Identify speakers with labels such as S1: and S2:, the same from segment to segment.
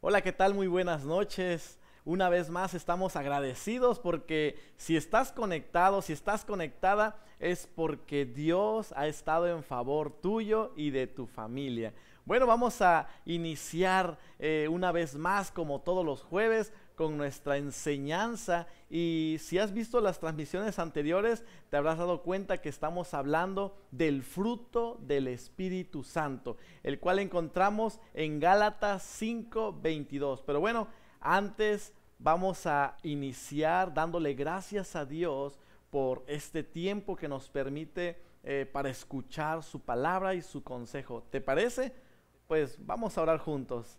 S1: Hola, ¿qué tal? Muy buenas noches. Una vez más estamos agradecidos porque si estás conectado, si estás conectada, es porque Dios ha estado en favor tuyo y de tu familia. Bueno, vamos a iniciar eh, una vez más como todos los jueves con nuestra enseñanza y si has visto las transmisiones anteriores te habrás dado cuenta que estamos hablando del fruto del Espíritu Santo, el cual encontramos en Gálatas 5:22. Pero bueno, antes vamos a iniciar dándole gracias a Dios por este tiempo que nos permite eh, para escuchar su palabra y su consejo. ¿Te parece? Pues vamos a orar juntos.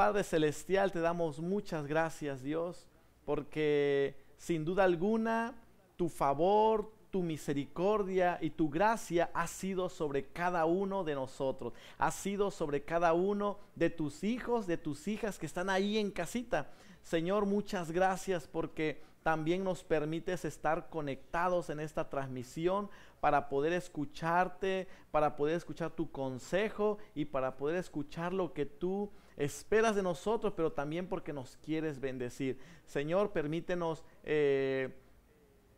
S1: Padre Celestial, te damos muchas gracias, Dios, porque sin duda alguna tu favor, tu misericordia y tu gracia ha sido sobre cada uno de nosotros, ha sido sobre cada uno de tus hijos, de tus hijas que están ahí en casita. Señor, muchas gracias porque también nos permites estar conectados en esta transmisión para poder escucharte, para poder escuchar tu consejo y para poder escuchar lo que tú esperas de nosotros, pero también porque nos quieres bendecir. Señor, permítenos eh,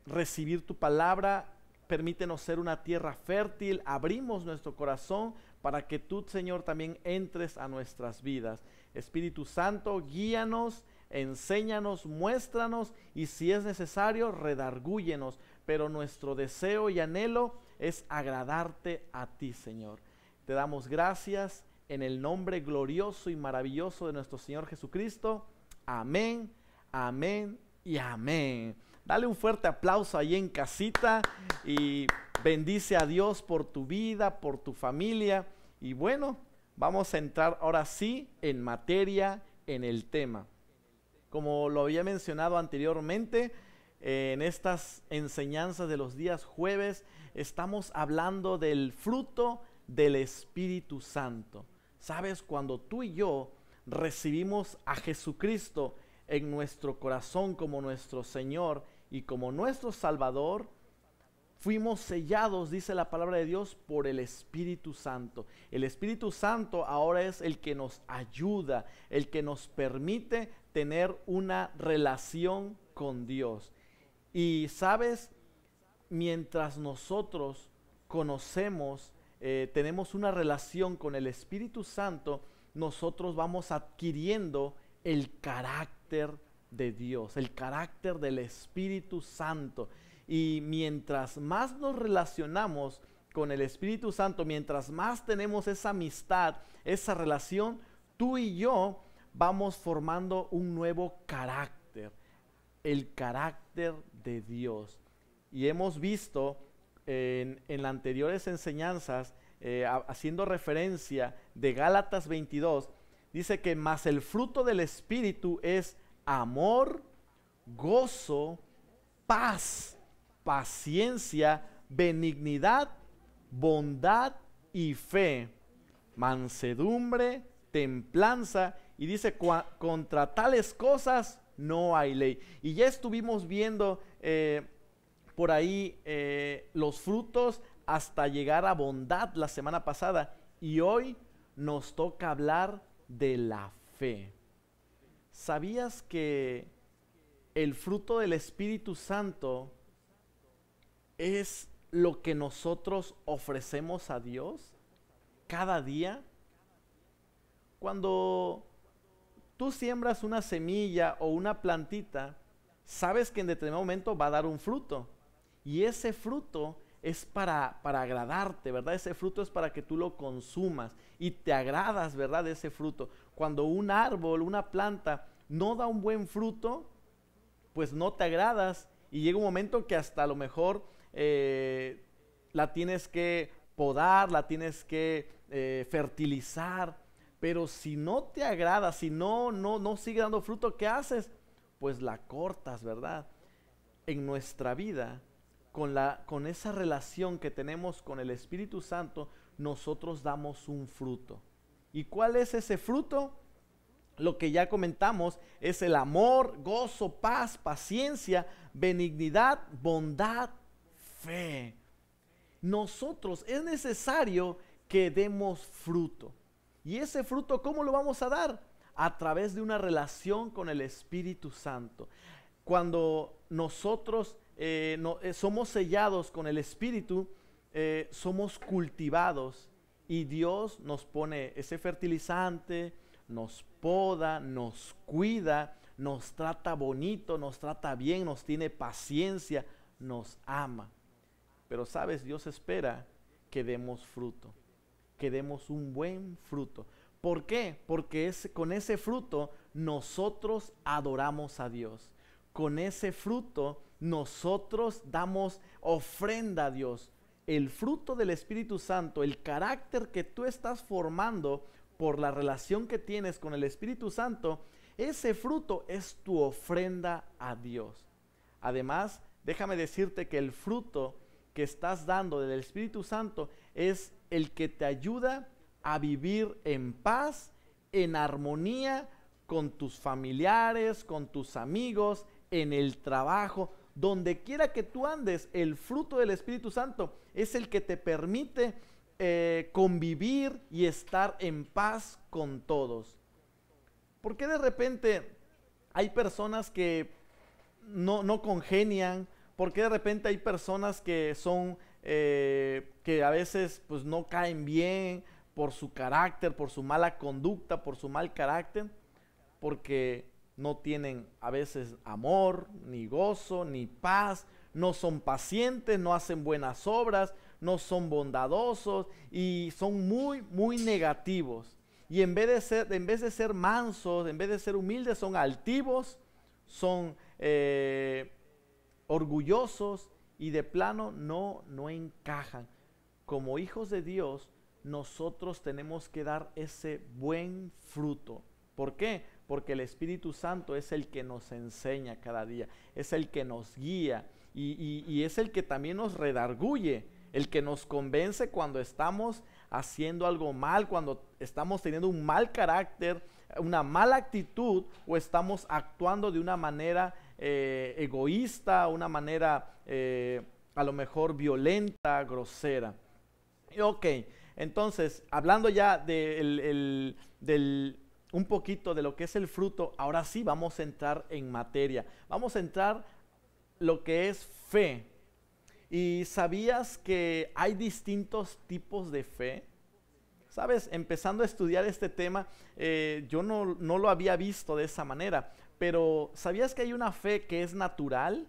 S1: recibir tu palabra, permítenos ser una tierra fértil, abrimos nuestro corazón para que tú, Señor, también entres a nuestras vidas. Espíritu Santo, guíanos, enséñanos, muéstranos y si es necesario, redargúyenos. Pero nuestro deseo y anhelo es agradarte a ti, Señor. Te damos gracias en el nombre glorioso y maravilloso de nuestro Señor Jesucristo. Amén, amén y amén. Dale un fuerte aplauso ahí en casita y bendice a Dios por tu vida, por tu familia. Y bueno, vamos a entrar ahora sí en materia, en el tema. Como lo había mencionado anteriormente, eh, en estas enseñanzas de los días jueves estamos hablando del fruto del Espíritu Santo. Sabes, cuando tú y yo recibimos a Jesucristo en nuestro corazón como nuestro Señor y como nuestro Salvador, fuimos sellados, dice la palabra de Dios, por el Espíritu Santo. El Espíritu Santo ahora es el que nos ayuda, el que nos permite tener una relación con Dios. Y sabes, mientras nosotros conocemos eh, tenemos una relación con el Espíritu Santo, nosotros vamos adquiriendo el carácter de Dios, el carácter del Espíritu Santo. Y mientras más nos relacionamos con el Espíritu Santo, mientras más tenemos esa amistad, esa relación, tú y yo vamos formando un nuevo carácter, el carácter de Dios. Y hemos visto en, las anteriores enseñanzas, eh, haciendo referencia de Gálatas 22, dice que más el fruto del Espíritu es amor, gozo, paz, paciencia, benignidad, bondad y fe, mansedumbre, templanza, y dice, contra tales cosas no hay ley. Y ya estuvimos viendo eh, por ahí eh, los frutos hasta llegar a bondad la semana pasada y hoy nos toca hablar de la fe. ¿Sabías que el fruto del Espíritu Santo es lo que nosotros ofrecemos a Dios cada día? Cuando tú siembras una semilla o una plantita, sabes que en determinado momento va a dar un fruto. Y ese fruto es para, agradarte, ¿verdad? Ese fruto es para que tú lo consumas y te agradas, ¿verdad? ese fruto. Cuando un árbol, una planta, no da un buen fruto, pues no te agradas y llega un momento que hasta a lo mejor eh, la tienes que podar, la tienes que eh, fertilizar, pero si no te agrada, si no, no, no sigue dando fruto, ¿qué haces? Pues la cortas, ¿verdad? En nuestra vida con, la, con esa relación que tenemos con el Espíritu Santo, nosotros damos un fruto. ¿Y cuál es ese fruto? Lo que ya comentamos es el amor, gozo, paz, paciencia, benignidad, bondad, fe. Nosotros es necesario que demos fruto. ¿Y ese fruto cómo lo vamos a dar? A través de una relación con el Espíritu Santo. Cuando nosotros eh, no, eh, somos sellados con el Espíritu, eh, somos cultivados y Dios nos pone ese fertilizante, nos poda, nos cuida, nos trata bonito, nos trata bien, nos tiene paciencia, nos ama. Pero sabes, Dios espera que demos fruto, que demos un buen fruto. ¿Por qué? Porque con ese fruto nosotros adoramos a Dios. Con ese fruto nosotros damos ofrenda a Dios. El fruto del Espíritu Santo, el carácter que tú estás formando por la relación que tienes con el Espíritu Santo, ese fruto es tu ofrenda a Dios. Además, déjame decirte que el fruto que estás dando del Espíritu Santo es el que te ayuda a vivir en paz, en armonía con tus familiares, con tus amigos, en el trabajo donde quiera que tú andes, el fruto del Espíritu Santo es el que te permite eh, convivir y estar en paz con todos. ¿Por qué de repente hay personas que no, no congenian? ¿Por qué de repente hay personas que son, eh, que a veces pues no caen bien por su carácter, por su mala conducta, por su mal carácter? Porque no tienen a veces amor, ni gozo, ni paz, no son pacientes, no hacen buenas obras, no son bondadosos y son muy, muy negativos. Y en vez de ser, en vez de ser mansos, en vez de ser humildes, son altivos, son eh, orgullosos y de plano no, no encajan. Como hijos de Dios, nosotros tenemos que dar ese buen fruto. ¿Por qué? porque el Espíritu Santo es el que nos enseña cada día, es el que nos guía y, es el que también nos redarguye, el que nos convence cuando estamos haciendo algo mal, cuando estamos teniendo un mal carácter, una mala actitud o estamos actuando de una manera eh, egoísta, una manera eh, a lo mejor violenta, grosera. Ok, entonces, hablando ya del un poquito de lo que es el fruto, ahora sí vamos a entrar en materia. Vamos a entrar lo que es fe. ¿Y sabías que hay distintos tipos de fe? Sabes, empezando a estudiar este tema, eh, yo no, no lo había visto de esa manera, pero ¿sabías que hay una fe que es natural?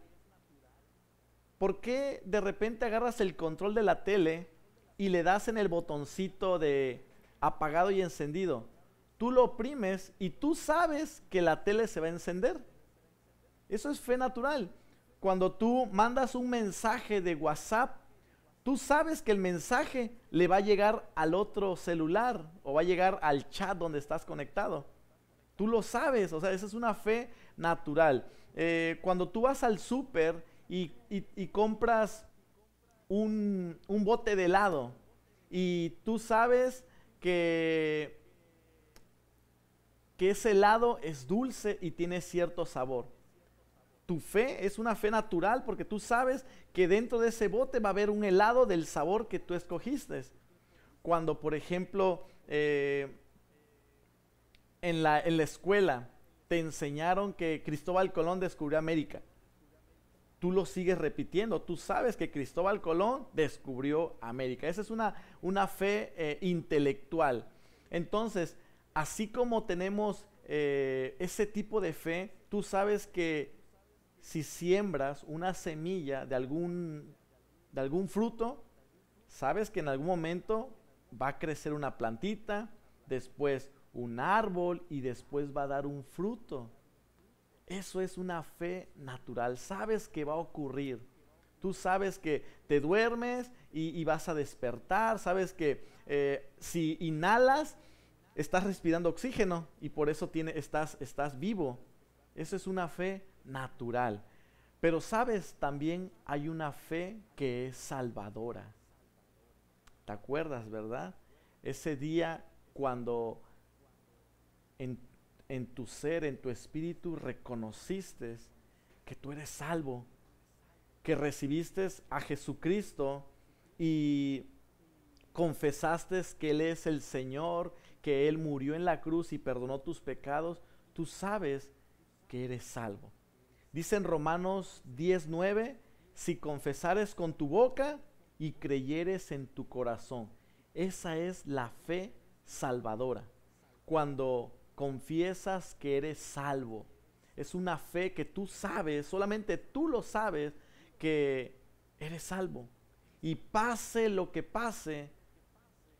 S1: ¿Por qué de repente agarras el control de la tele y le das en el botoncito de apagado y encendido? tú lo oprimes y tú sabes que la tele se va a encender. Eso es fe natural. Cuando tú mandas un mensaje de WhatsApp, tú sabes que el mensaje le va a llegar al otro celular o va a llegar al chat donde estás conectado. Tú lo sabes, o sea, esa es una fe natural. Eh, cuando tú vas al súper y, compras un, un bote de helado y tú sabes que que ese helado es dulce y tiene cierto sabor. Tu fe es una fe natural porque tú sabes que dentro de ese bote va a haber un helado del sabor que tú escogiste. Cuando, por ejemplo, eh, en, la, escuela te enseñaron que Cristóbal Colón descubrió América tú lo sigues repitiendo. Tú sabes que Cristóbal Colón descubrió América. Esa es una, una fe eh, intelectual. Entonces, así como tenemos eh, ese tipo de fe, tú sabes que si siembras una semilla de algún, de algún fruto, sabes que en algún momento va a crecer una plantita, después un árbol y después va a dar un fruto. Eso es una fe natural. Sabes que va a ocurrir. Tú sabes que te duermes y, vas a despertar. Sabes que eh, si inhalas, estás respirando oxígeno y por eso tienes estás, estás vivo. esa es una fe natural. Pero sabes, también hay una fe que es salvadora. ¿Te acuerdas, verdad? Ese día cuando en, en tu ser, en tu espíritu, reconociste que tú eres salvo, que recibiste a Jesucristo y confesaste que Él es el Señor que Él murió en la cruz y perdonó tus pecados, tú sabes que eres salvo. Dice en Romanos 10:9, si confesares con tu boca y creyeres en tu corazón. Esa es la fe salvadora. Cuando confiesas que eres salvo, es una fe que tú sabes, solamente tú lo sabes, que eres salvo. Y pase lo que pase,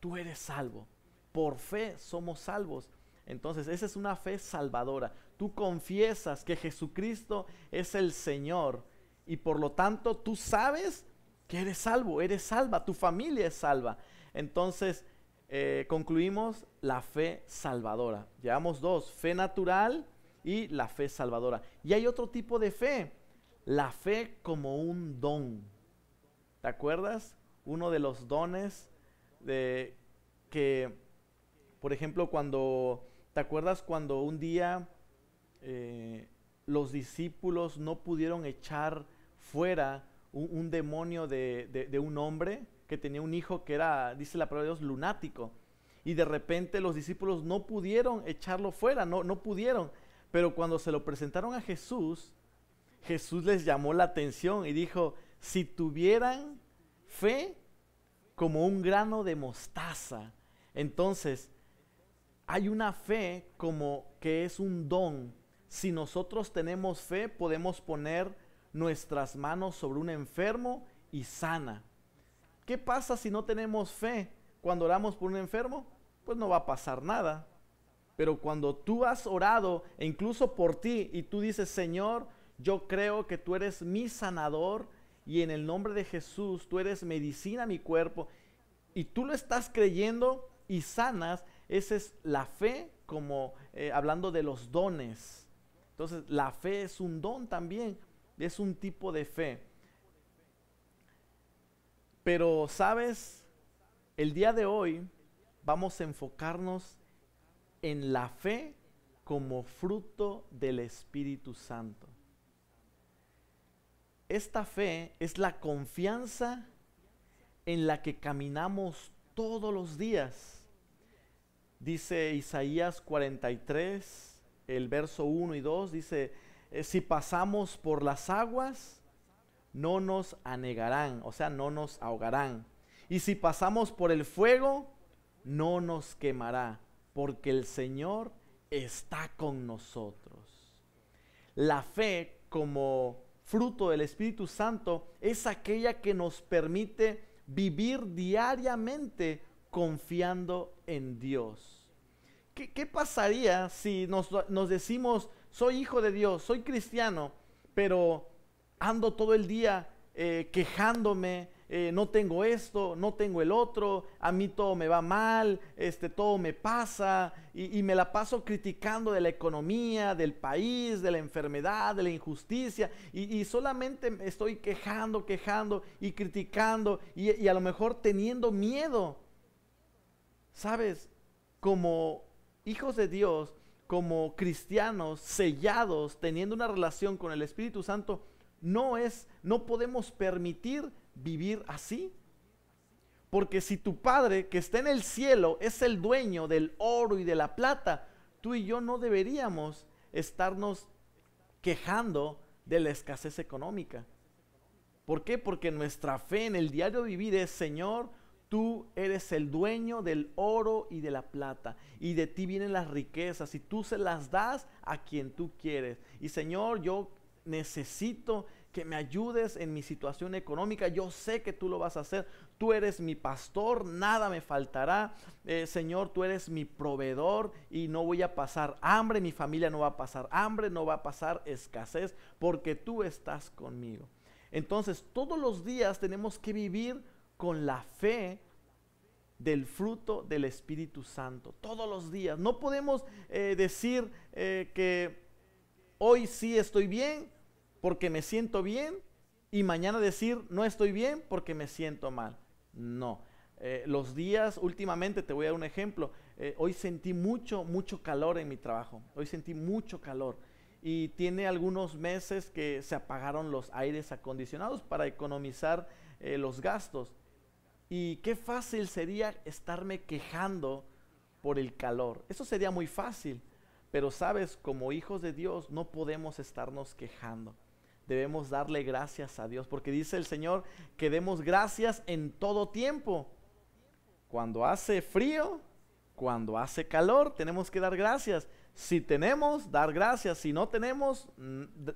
S1: tú eres salvo por fe somos salvos. Entonces, esa es una fe salvadora. Tú confiesas que Jesucristo es el Señor y por lo tanto tú sabes que eres salvo, eres salva, tu familia es salva. Entonces, eh, concluimos la fe salvadora. Llevamos dos, fe natural y la fe salvadora. Y hay otro tipo de fe, la fe como un don. ¿Te acuerdas? Uno de los dones de, que por ejemplo, cuando, ¿te acuerdas cuando un día eh, los discípulos no pudieron echar fuera un, demonio de, un hombre que tenía un hijo que era, dice la palabra de Dios, lunático? Y de repente los discípulos no pudieron echarlo fuera, no, no pudieron. Pero cuando se lo presentaron a Jesús, Jesús les llamó la atención y dijo, si tuvieran fe como un grano de mostaza, entonces hay una fe como que es un don. Si nosotros tenemos fe, podemos poner nuestras manos sobre un enfermo y sana. ¿Qué pasa si no tenemos fe? Cuando oramos por un enfermo, pues no va a pasar nada. Pero cuando tú has orado, e incluso por ti, y tú dices, Señor, yo creo que tú eres mi sanador, y en el nombre de Jesús, tú eres medicina a mi cuerpo, y tú lo estás creyendo y sanas, esa es la fe como eh, hablando de los dones. Entonces, la fe es un don también, es un tipo de fe. Pero, ¿sabes? El día de hoy vamos a enfocarnos en la fe como fruto del Espíritu Santo. Esta fe es la confianza en la que caminamos todos los días Dice Isaías 43, el verso 1 y 2, dice, eh, si pasamos por las aguas, no nos anegarán, o sea, no nos ahogarán. Y si pasamos por el fuego, no nos quemará, porque el Señor está con nosotros. La fe como fruto del Espíritu Santo es aquella que nos permite vivir diariamente confiando en Dios. ¿Qué, pasaría si nos, decimos, soy hijo de Dios, soy cristiano, pero ando todo el día eh, quejándome, eh, no tengo esto, no tengo el otro, a mí todo me va mal, este, todo me pasa y, me la paso criticando de la economía, del país, de la enfermedad, de la injusticia y, solamente estoy quejando, quejando y criticando y a lo mejor teniendo miedo Sabes, como hijos de Dios, como cristianos sellados, teniendo una relación con el Espíritu Santo, no es, no podemos permitir vivir así. Porque si tu Padre que está en el cielo es el dueño del oro y de la plata, tú y yo no deberíamos estarnos quejando de la escasez económica. ¿Por qué? Porque nuestra fe en el diario vivir es, Señor, Tú eres el dueño del oro y de la plata, y de ti vienen las riquezas, y tú se las das a quien tú quieres. Y Señor, yo necesito que me ayudes en mi situación económica. Yo sé que tú lo vas a hacer. Tú eres mi pastor, nada me faltará. Eh, Señor, tú eres mi proveedor y no voy a pasar hambre, mi familia no va a pasar hambre, no va a pasar escasez, porque tú estás conmigo. Entonces, todos los días tenemos que vivir con la fe del fruto del Espíritu Santo, todos los días. No podemos eh, decir eh, que hoy sí estoy bien porque me siento bien y mañana decir no estoy bien porque me siento mal. No. Eh, los días, últimamente te voy a dar un ejemplo, hoy sentí mucho, mucho calor en mi trabajo, hoy sentí mucho calor y tiene algunos meses que se apagaron los aires acondicionados para economizar los gastos y qué fácil sería estarme quejando por el calor. Eso sería muy fácil. Pero sabes, como hijos de Dios no podemos estarnos quejando. Debemos darle gracias a Dios, porque dice el Señor que demos gracias en todo tiempo. Cuando hace frío, cuando hace calor, tenemos que dar gracias. Si tenemos, dar gracias. Si no tenemos,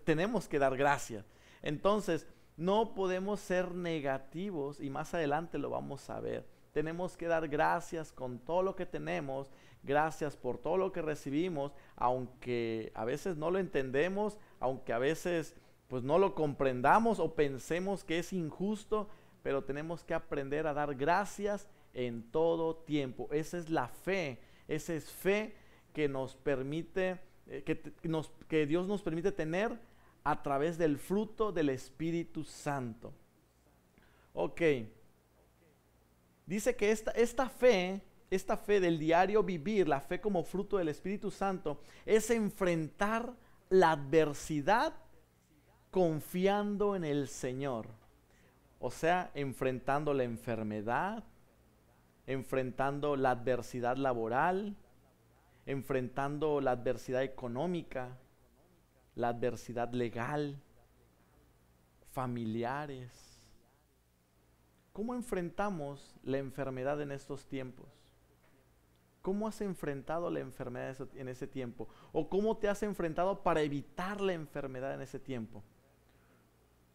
S1: tenemos que dar gracias. Entonces, no podemos ser negativos y más adelante lo vamos a ver. Tenemos que dar gracias con todo lo que tenemos, gracias por todo lo que recibimos, aunque a veces no lo entendemos, aunque a veces pues no lo comprendamos o pensemos que es injusto, pero tenemos que aprender a dar gracias en todo tiempo. Esa es la fe, esa es fe que nos permite, eh, que, nos, que Dios nos permite tener a través del fruto del Espíritu Santo. Ok. Dice que esta, esta fe, esta fe del diario vivir, la fe como fruto del Espíritu Santo, es enfrentar la adversidad confiando en el Señor. O sea, enfrentando la enfermedad, enfrentando la adversidad laboral, enfrentando la adversidad económica, la adversidad legal, familiares. ¿Cómo enfrentamos la enfermedad en estos tiempos? ¿Cómo has enfrentado la enfermedad en ese tiempo? ¿O cómo te has enfrentado para evitar la enfermedad en ese tiempo?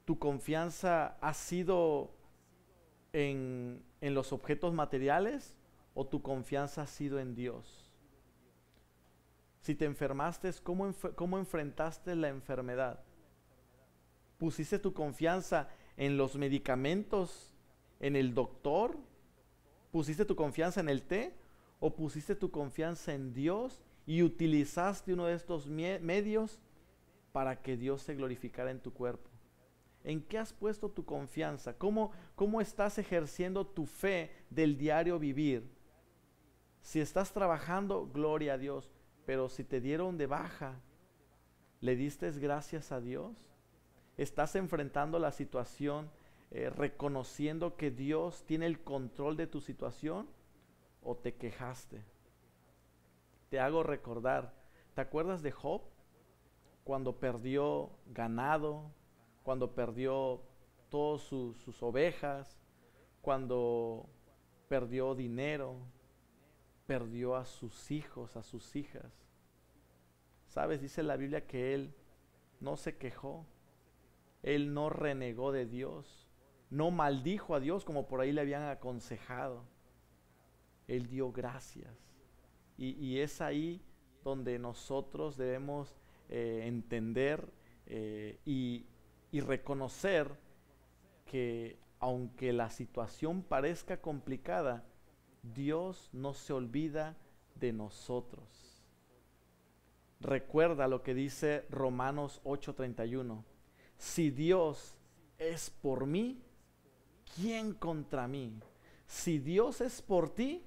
S1: ¿Tu confianza ha sido en, en los objetos materiales o tu confianza ha sido en Dios? Si te enfermaste, ¿cómo, ¿cómo, enfrentaste la enfermedad? ¿Pusiste tu confianza en los medicamentos, en el doctor? ¿Pusiste tu confianza en el té? ¿O pusiste tu confianza en Dios y utilizaste uno de estos medios para que Dios se glorificara en tu cuerpo? ¿En qué has puesto tu confianza? ¿Cómo, ¿Cómo, estás ejerciendo tu fe del diario vivir? Si estás trabajando, gloria a Dios. Pero si te dieron de baja, ¿le diste gracias a Dios? ¿Estás enfrentando la situación eh, reconociendo que Dios tiene el control de tu situación? ¿O te quejaste? Te hago recordar, ¿te acuerdas de Job? Cuando perdió ganado, cuando perdió todas sus ovejas, cuando perdió dinero, perdió a sus hijos, a sus hijas. ¿Sabes? Dice la Biblia que él no se quejó, él no renegó de Dios, no maldijo a Dios como por ahí le habían aconsejado. Él dio gracias. Y, es ahí donde nosotros debemos eh, entender eh, y reconocer que aunque la situación parezca complicada, Dios no se olvida de nosotros. Recuerda lo que dice Romanos 8:31. Si Dios es por mí, ¿quién contra mí? Si Dios es por ti,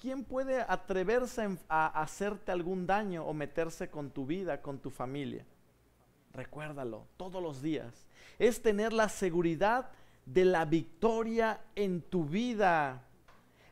S1: ¿quién puede atreverse a hacerte algún daño o meterse con tu vida, con tu familia? Recuérdalo todos los días. Es tener la seguridad de la victoria en tu vida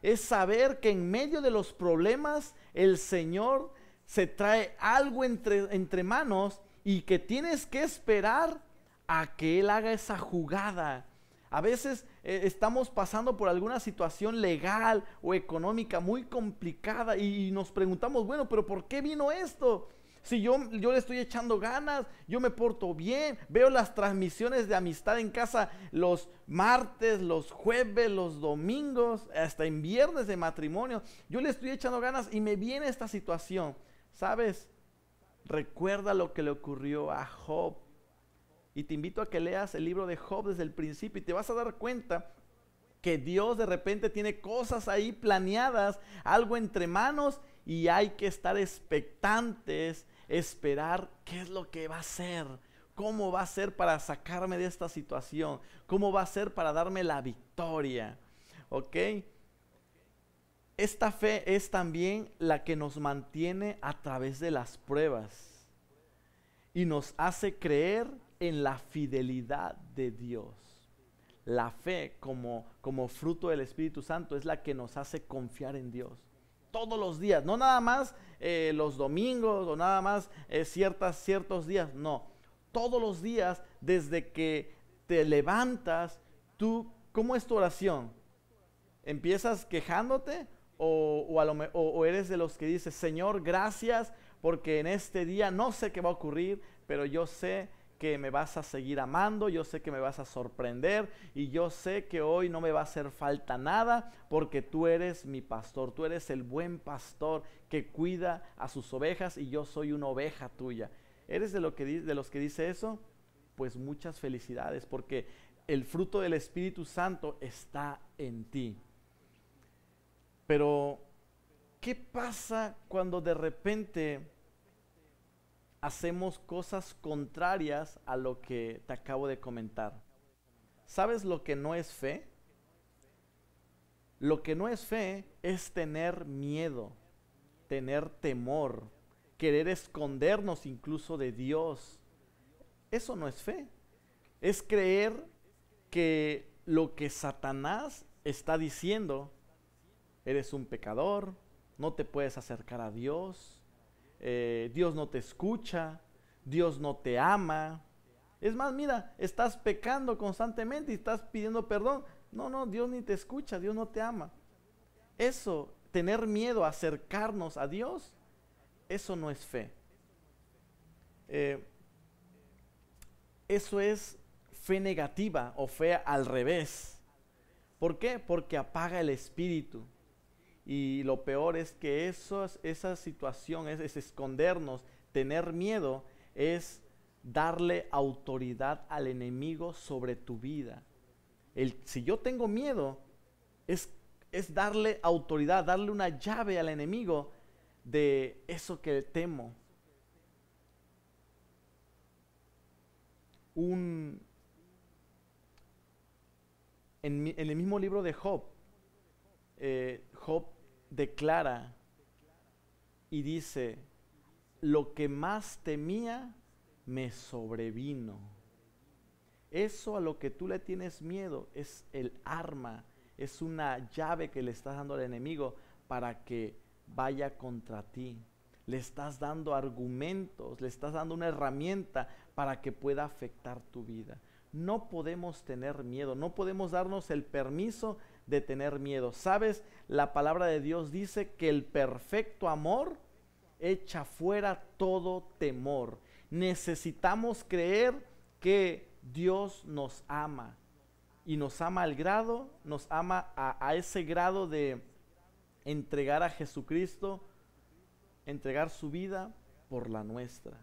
S1: es saber que en medio de los problemas el Señor se trae algo entre, entre manos y que tienes que esperar a que Él haga esa jugada. A veces eh, estamos pasando por alguna situación legal o económica muy complicada y nos preguntamos, bueno, pero ¿por qué vino esto? si yo, yo le estoy echando ganas, yo me porto bien, veo las transmisiones de amistad en casa los martes, los jueves, los domingos, hasta en viernes de matrimonio, yo le estoy echando ganas y me viene esta situación. ¿Sabes? Recuerda lo que le ocurrió a Job. Y te invito a que leas el libro de Job desde el principio y te vas a dar cuenta que Dios de repente tiene cosas ahí planeadas, algo entre manos y hay que estar expectantes esperar qué es lo que va a ser, cómo va a ser para sacarme de esta situación, cómo va a ser para darme la victoria. ¿Ok? Esta fe es también la que nos mantiene a través de las pruebas y nos hace creer en la fidelidad de Dios. La fe como, como fruto del Espíritu Santo es la que nos hace confiar en Dios todos los días, no nada más eh, los domingos o nada más eh, ciertas, ciertos días, no. Todos los días, desde que te levantas, tú, ¿cómo es tu oración? ¿Empiezas quejándote o, o eres de los que dices, Señor, gracias porque en este día no sé qué va a ocurrir, pero yo sé que me vas a seguir amando, yo sé que me vas a sorprender y yo sé que hoy no me va a hacer falta nada porque tú eres mi pastor, tú eres el buen pastor que cuida a sus ovejas y yo soy una oveja tuya. ¿Eres de, lo que, de los que dice eso? Pues muchas felicidades porque el fruto del Espíritu Santo está en ti. Pero, ¿qué pasa cuando de repente hacemos cosas contrarias a lo que te acabo de comentar. ¿Sabes lo que no es fe? Lo que no es fe es tener miedo, tener temor, querer escondernos incluso de Dios. Eso no es fe. Es creer que lo que Satanás está diciendo, eres un pecador, no te puedes acercar a Dios, eh, Dios no te escucha, Dios no te ama. Es más, mira, estás pecando constantemente y estás pidiendo perdón. No, no, Dios ni te escucha, Dios no te ama. Eso, tener miedo a acercarnos a Dios, eso no es fe. Eh, eso es fe negativa o fe al revés. ¿Por qué? Porque apaga el espíritu. Y lo peor es que esa situación es, escondernos, tener miedo, es darle autoridad al enemigo sobre tu vida. El, si yo tengo miedo, es, es darle autoridad, darle una llave al enemigo de eso que temo. Un, en, el mismo libro de Job, eh, Job declara y dice, lo que más temía me sobrevino. Eso a lo que tú le tienes miedo es el arma, es una llave que le estás dando al enemigo para que vaya contra ti. Le estás dando argumentos, le estás dando una herramienta para que pueda afectar tu vida. No podemos tener miedo, no podemos darnos el permiso de tener miedo. ¿Sabes? La palabra de Dios dice que el perfecto amor echa fuera todo temor. Necesitamos creer que Dios nos ama. Y nos ama al grado, nos ama a, a ese grado de entregar a Jesucristo, entregar su vida por la nuestra.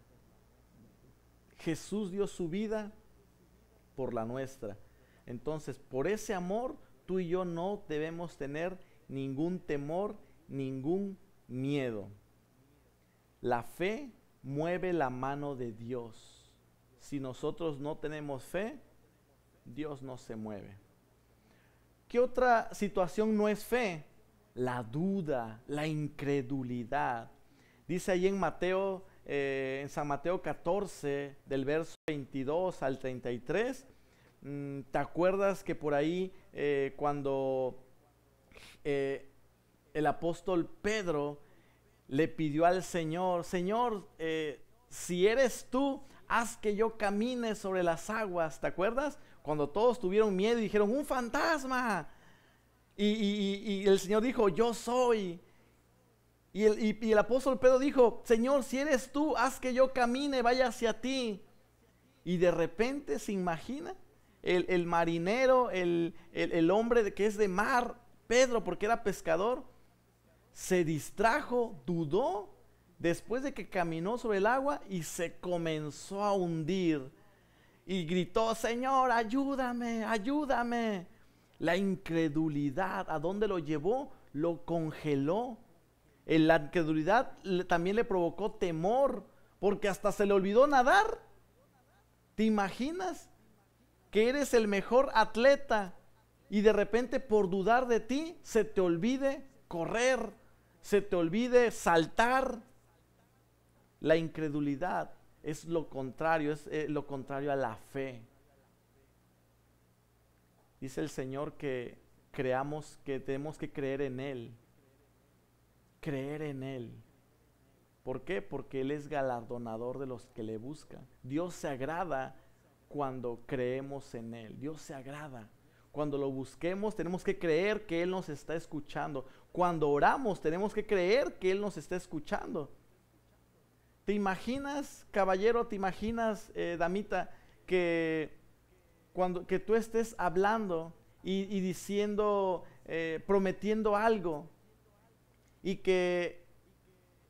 S1: Jesús dio su vida por la nuestra. Entonces, por ese amor tú y yo no debemos tener ningún temor, ningún miedo. La fe mueve la mano de Dios. Si nosotros no tenemos fe, Dios no se mueve. ¿Qué otra situación no es fe? La duda, la incredulidad. Dice ahí en Mateo, eh, en San Mateo 14, del verso 22 al 33, Mm, ¿Te acuerdas que por ahí eh, cuando eh, el apóstol Pedro le pidió al Señor, Señor, eh, si eres tú, haz que yo camine sobre las aguas, ¿te acuerdas? Cuando todos tuvieron miedo y dijeron, un fantasma. Y, el Señor dijo, yo soy. Y el, y el apóstol Pedro dijo, Señor, si eres tú, haz que yo camine, vaya hacia ti. Y de repente se imagina el, marinero, el, el hombre que es de mar, Pedro, porque era pescador, se distrajo, dudó, después de que caminó sobre el agua y se comenzó a hundir. Y gritó, Señor, ayúdame, ayúdame. La incredulidad, ¿a dónde lo llevó? Lo congeló. La incredulidad también le provocó temor, porque hasta se le olvidó nadar. ¿Te imaginas? que eres el mejor atleta y de repente por dudar de ti se te olvide correr, se te olvide saltar. La incredulidad es lo contrario, es eh, lo contrario a la fe. Dice el Señor que creamos, que tenemos que creer en Él. Creer en Él. ¿Por qué? Porque Él es galardonador de los que le buscan. Dios se agrada cuando creemos en Él. Dios se agrada. Cuando lo busquemos tenemos que creer que Él nos está escuchando. Cuando oramos tenemos que creer que Él nos está escuchando. ¿Te imaginas, caballero, te imaginas, eh, damita, que, cuando, que tú estés hablando y, diciendo, eh, prometiendo algo y que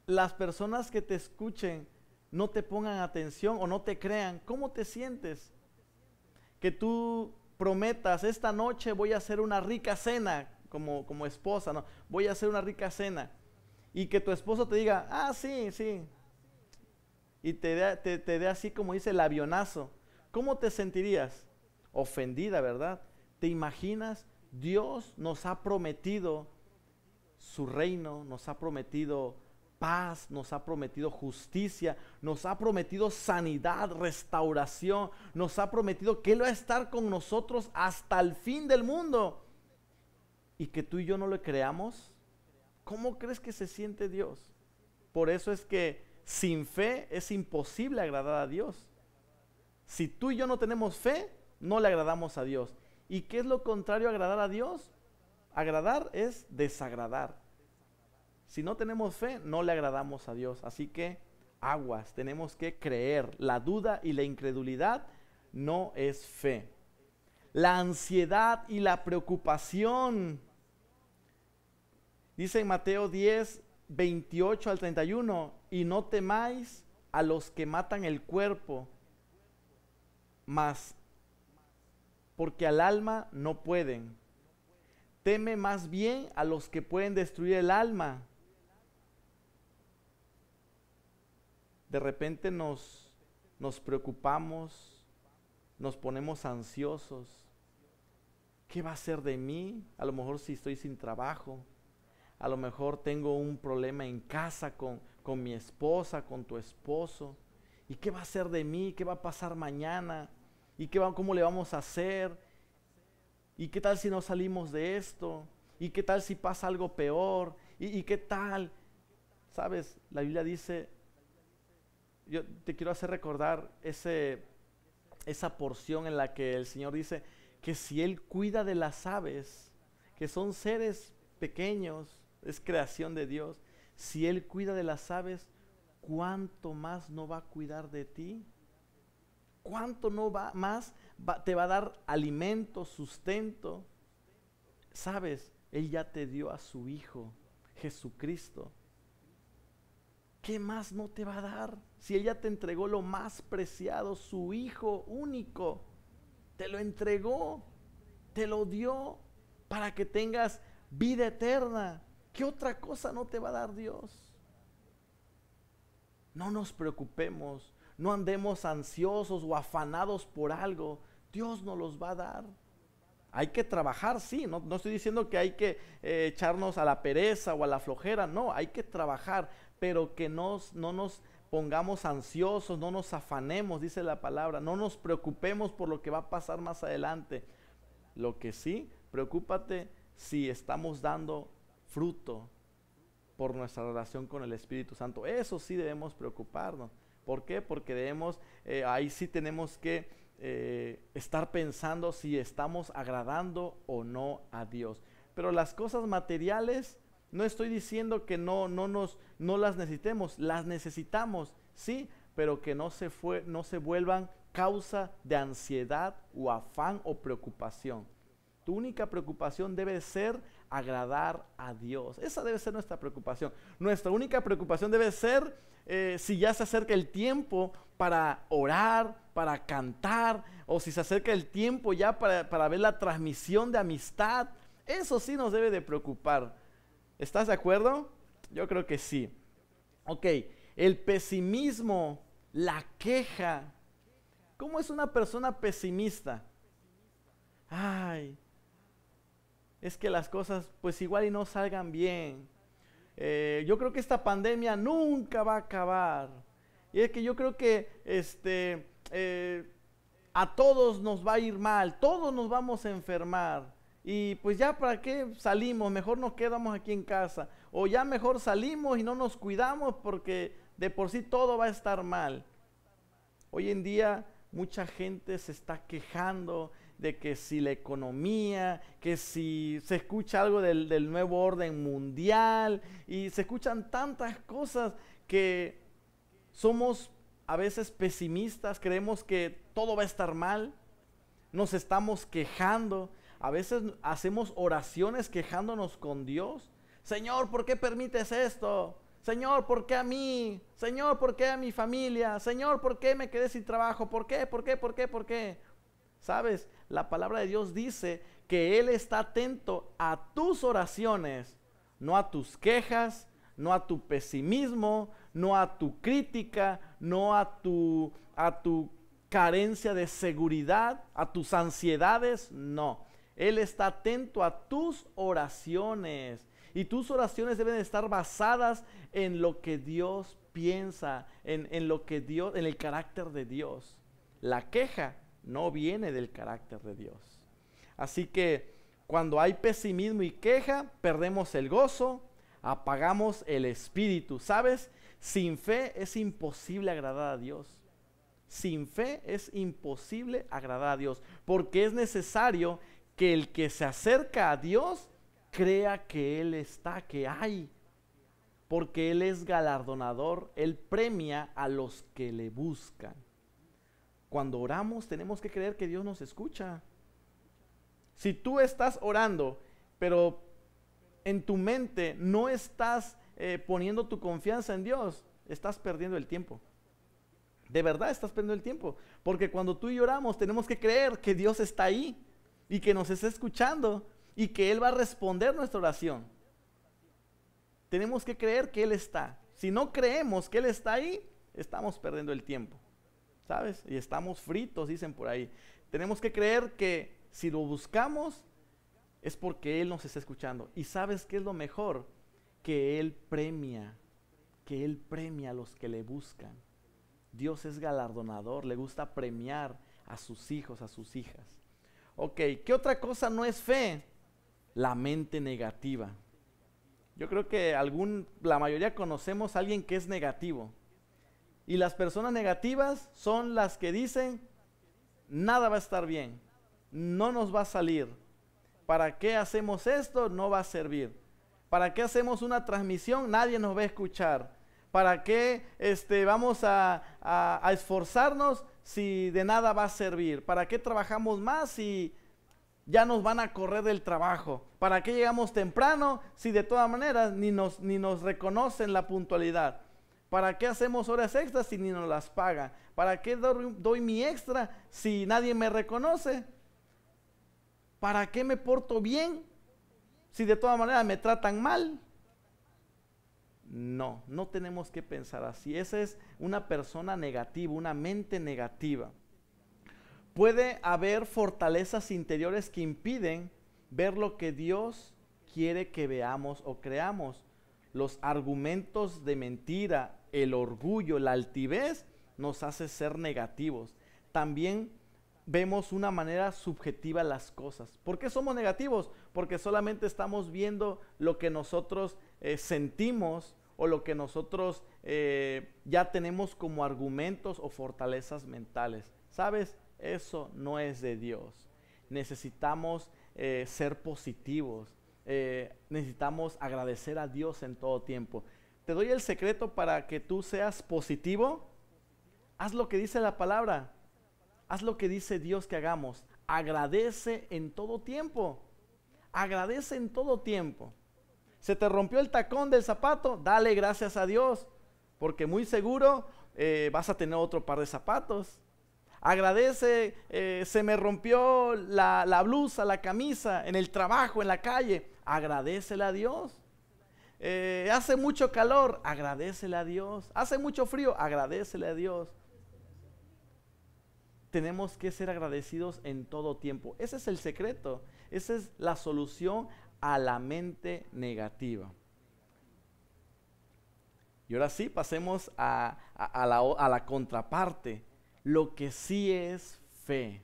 S1: las personas que te escuchen no te pongan atención o no te crean. ¿Cómo te sientes? Que tú prometas, esta noche voy a hacer una rica cena como, como esposa, ¿no? Voy a hacer una rica cena. Y que tu esposo te diga, ah, sí, sí. Y te dé te, así como dice el avionazo. ¿Cómo te sentirías? Ofendida, ¿verdad? ¿Te imaginas? Dios nos ha prometido su reino, nos ha prometido paz, nos ha prometido justicia, nos ha prometido sanidad, restauración, nos ha prometido que Él va a estar con nosotros hasta el fin del mundo. Y que tú y yo no le creamos, ¿cómo crees que se siente Dios? Por eso es que sin fe es imposible agradar a Dios. Si tú y yo no tenemos fe, no le agradamos a Dios. ¿Y qué es lo contrario a agradar a Dios? Agradar es desagradar. Si no tenemos fe, no le agradamos a Dios. Así que aguas, tenemos que creer. La duda y la incredulidad no es fe. La ansiedad y la preocupación. Dice en Mateo 10, 28 al 31, y no temáis a los que matan el cuerpo, mas porque al alma no pueden. Teme más bien a los que pueden destruir el alma de repente nos, nos preocupamos, nos ponemos ansiosos. ¿Qué va a ser de mí? A lo mejor si estoy sin trabajo, a lo mejor tengo un problema en casa con, con mi esposa, con tu esposo. ¿Y qué va a ser de mí? ¿Qué va a pasar mañana? ¿Y qué cómo le vamos a hacer? ¿Y qué tal si no salimos de esto? ¿Y qué tal si pasa algo peor? ¿Y, y qué tal? Sabes, la Biblia dice, yo te quiero hacer recordar esa porción en la que el Señor dice que si Él cuida de las aves, que son seres pequeños, es creación de Dios, si Él cuida de las aves, ¿cuánto más no va a cuidar de ti? ¿Cuánto no va más te va a dar alimento, sustento? Sabes, Él ya te dio a su Hijo, Jesucristo. ¿qué más no te va a dar? Si ella te entregó lo más preciado, su hijo único, te lo entregó, te lo dio para que tengas vida eterna. ¿Qué otra cosa no te va a dar Dios? No nos preocupemos, no andemos ansiosos o afanados por algo. Dios nos los va a dar. Hay que trabajar, sí, no, estoy diciendo que hay que eh, echarnos a la pereza o a la flojera, no, hay que trabajar, pero que nos, no nos pongamos ansiosos, no nos afanemos, dice la palabra, no nos preocupemos por lo que va a pasar más adelante. Lo que sí, preocúpate si estamos dando fruto por nuestra relación con el Espíritu Santo. Eso sí debemos preocuparnos. ¿Por qué? Porque debemos, eh, ahí sí tenemos que eh, estar pensando si estamos agradando o no a Dios. Pero las cosas materiales no estoy diciendo que no, no, nos, no las necesitemos, las necesitamos, sí, pero que no se, fue, no se vuelvan causa de ansiedad o afán o preocupación. Tu única preocupación debe ser agradar a Dios. Esa debe ser nuestra preocupación. Nuestra única preocupación debe ser eh, si ya se acerca el tiempo para orar, para cantar, o si se acerca el tiempo ya para, para ver la transmisión de amistad. Eso sí nos debe de preocupar. ¿Estás de acuerdo? Yo creo que sí. Ok, el pesimismo, la queja. ¿Cómo es una persona pesimista? Ay, es que las cosas pues igual y no salgan bien. Eh, yo creo que esta pandemia nunca va a acabar. Y es que yo creo que este, eh, a todos nos va a ir mal, todos nos vamos a enfermar. Y pues ya para qué salimos, mejor nos quedamos aquí en casa. O ya mejor salimos y no nos cuidamos porque de por sí todo va a estar mal. Hoy en día mucha gente se está quejando de que si la economía, que si se escucha algo del, nuevo orden mundial y se escuchan tantas cosas que somos a veces pesimistas, creemos que todo va a estar mal, nos estamos quejando a veces hacemos oraciones quejándonos con Dios. Señor, ¿por qué permites esto? Señor, ¿por qué a mí? Señor, ¿por qué a mi familia? Señor, ¿por qué me quedé sin trabajo? ¿Por qué? ¿Por qué? ¿Por qué? ¿Por qué? ¿Sabes? La palabra de Dios dice que Él está atento a tus oraciones, no a tus quejas, no a tu pesimismo, no a tu crítica, no a tu, a tu carencia de seguridad, a tus ansiedades, no. Él está atento a tus oraciones. Y tus oraciones deben estar basadas en lo que Dios piensa, en, en, lo que Dios, en el carácter de Dios. La queja no viene del carácter de Dios. Así que cuando hay pesimismo y queja, perdemos el gozo, apagamos el espíritu. ¿Sabes? Sin fe es imposible agradar a Dios. Sin fe es imposible agradar a Dios, porque es necesario que el que se acerca a Dios crea que Él está, que hay, porque Él es galardonador, Él premia a los que le buscan. Cuando oramos tenemos que creer que Dios nos escucha. Si tú estás orando, pero en tu mente no estás eh, poniendo tu confianza en Dios, estás perdiendo el tiempo. De verdad estás perdiendo el tiempo. Porque cuando tú y yo oramos tenemos que creer que Dios está ahí y que nos está escuchando y que Él va a responder nuestra oración. Tenemos que creer que Él está. Si no creemos que Él está ahí, estamos perdiendo el tiempo. ¿Sabes? Y estamos fritos, dicen por ahí. Tenemos que creer que si lo buscamos, es porque Él nos está escuchando. Y sabes qué es lo mejor? Que Él premia, que Él premia a los que le buscan. Dios es galardonador, le gusta premiar a sus hijos, a sus hijas. Ok, ¿qué otra cosa no es fe? La mente negativa. Yo creo que algún, la mayoría conocemos a alguien que es negativo. Y las personas negativas son las que dicen, nada va a estar bien, no nos va a salir. ¿Para qué hacemos esto? No va a servir. ¿Para qué hacemos una transmisión? Nadie nos va a escuchar. ¿Para qué este, vamos a esforzarnos? si de nada va a servir? ¿Para qué trabajamos más si ya nos van a correr del trabajo? ¿Para qué llegamos temprano si de todas maneras ni nos, ni nos reconocen la puntualidad? ¿Para qué hacemos horas extras si ni nos las pagan? ¿Para qué doy, doy, mi extra si nadie me reconoce? ¿Para qué me porto bien si de todas maneras me tratan mal? No, no tenemos que pensar así. Esa es una persona negativa, una mente negativa. Puede haber fortalezas interiores que impiden ver lo que Dios quiere que veamos o creamos. Los argumentos de mentira, el orgullo, la altivez nos hace ser negativos. También vemos una manera subjetiva las cosas. ¿Por qué somos negativos? Porque solamente estamos viendo lo que nosotros eh, sentimos o lo que nosotros eh, ya tenemos como argumentos o fortalezas mentales. ¿Sabes? Eso no es de Dios. Necesitamos eh, ser positivos. Eh, necesitamos agradecer a Dios en todo tiempo. Te doy el secreto para que tú seas positivo. Haz lo que dice la palabra. Haz lo que dice Dios que hagamos. Agradece en todo tiempo. Agradece en todo tiempo. Se te rompió el tacón del zapato, dale gracias a Dios, porque muy seguro eh, vas a tener otro par de zapatos. Agradece, eh, se me rompió la, blusa, la camisa, en el trabajo, en la calle. Agradecele a Dios. Eh, hace mucho calor, agradecele a Dios. Hace mucho frío, agradecele a Dios tenemos que ser agradecidos en todo tiempo. Ese es el secreto, esa es la solución a la mente negativa. Y ahora sí, pasemos a, a, la, contraparte, lo que sí es fe.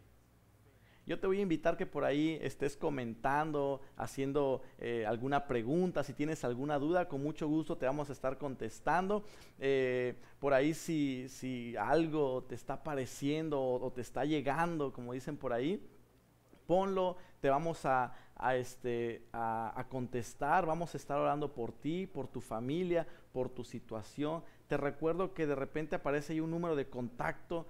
S1: Yo te voy a invitar que por ahí estés comentando, haciendo eh, alguna pregunta, si tienes alguna duda, con mucho gusto te vamos a estar contestando. Eh, por ahí si, si, algo te está pareciendo o te está llegando, como dicen por ahí, ponlo te vamos a, este, a, contestar, vamos a estar orando por ti, por tu familia, por tu situación. Te recuerdo que de repente aparece ahí un número de contacto,